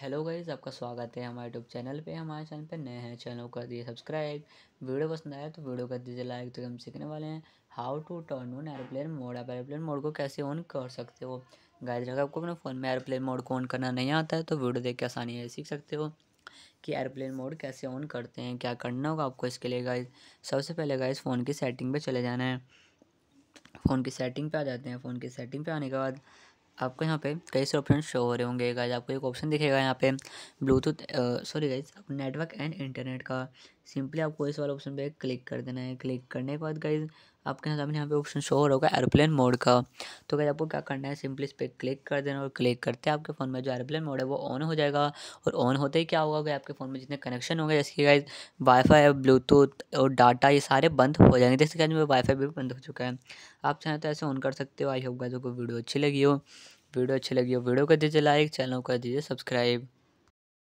hello guys आपका स्वागत है हमारे यूट्यूब चैनल पे हमारे चैनल पे नए हैं चैनल कर दिए सब्सक्राइब वीडियो पसंद आया तो वीडियो कर दीजिए लाइक तो हम सीखने वाले हैं how to turn on aeroplane mode आप एरोप्लेन मोड को कैसे ऑन कर सकते हो गाइज अगर आपको अपने फ़ोन में एरोप्लेन मोड को ऑन करना नहीं आता है तो वीडियो देख के आसानी है सीख सकते हो कि एरोप्लेन मोड कैसे ऑन करते हैं क्या करना होगा आपको इसके लिए गाइज सबसे पहले गाइज फ़ोन की सेटिंग पर चले जाना है फ़ोन की सेटिंग पर आ जाते हैं फ़ोन की सेटिंग पर आने के बाद आपको यहाँ पे कई सारे ऑप्शन शो हो रहे होंगे गाइज आपको एक ऑप्शन दिखेगा यहाँ पे Bluetooth sorry guys network and internet का सिंपली आपको इस वाले ऑप्शन पे क्लिक कर देना है क्लिक करने के बाद गाइज आपके सामने यहाँ पे ऑप्शन शो हो होगा एरोप्लेन मोड का तो अगर आपको क्या करना है सिंपली इस पर क्लिक कर देना और क्लिक करते हैं आपके फ़ोन में जो एरोप्लेन मोड है वो ऑन हो जाएगा और ऑन होते ही क्या होगा कि आपके फ़ोन में जितने कनेक्शन होंगे जैसे कि गाइज वाईफाई ब्लूटूथ और डाटा ये सारे बंद हो जाएंगे जैसे कि मेरा वाईफाई भी बंद हो चुका है आप चाहें तो ऐसे ऑन कर सकते हो आई होप जो को वीडियो अच्छी लगी हो वीडियो अच्छी लगी हो वीडियो कर दीजिए लाइक चैनल कर दीजिए सब्सक्राइब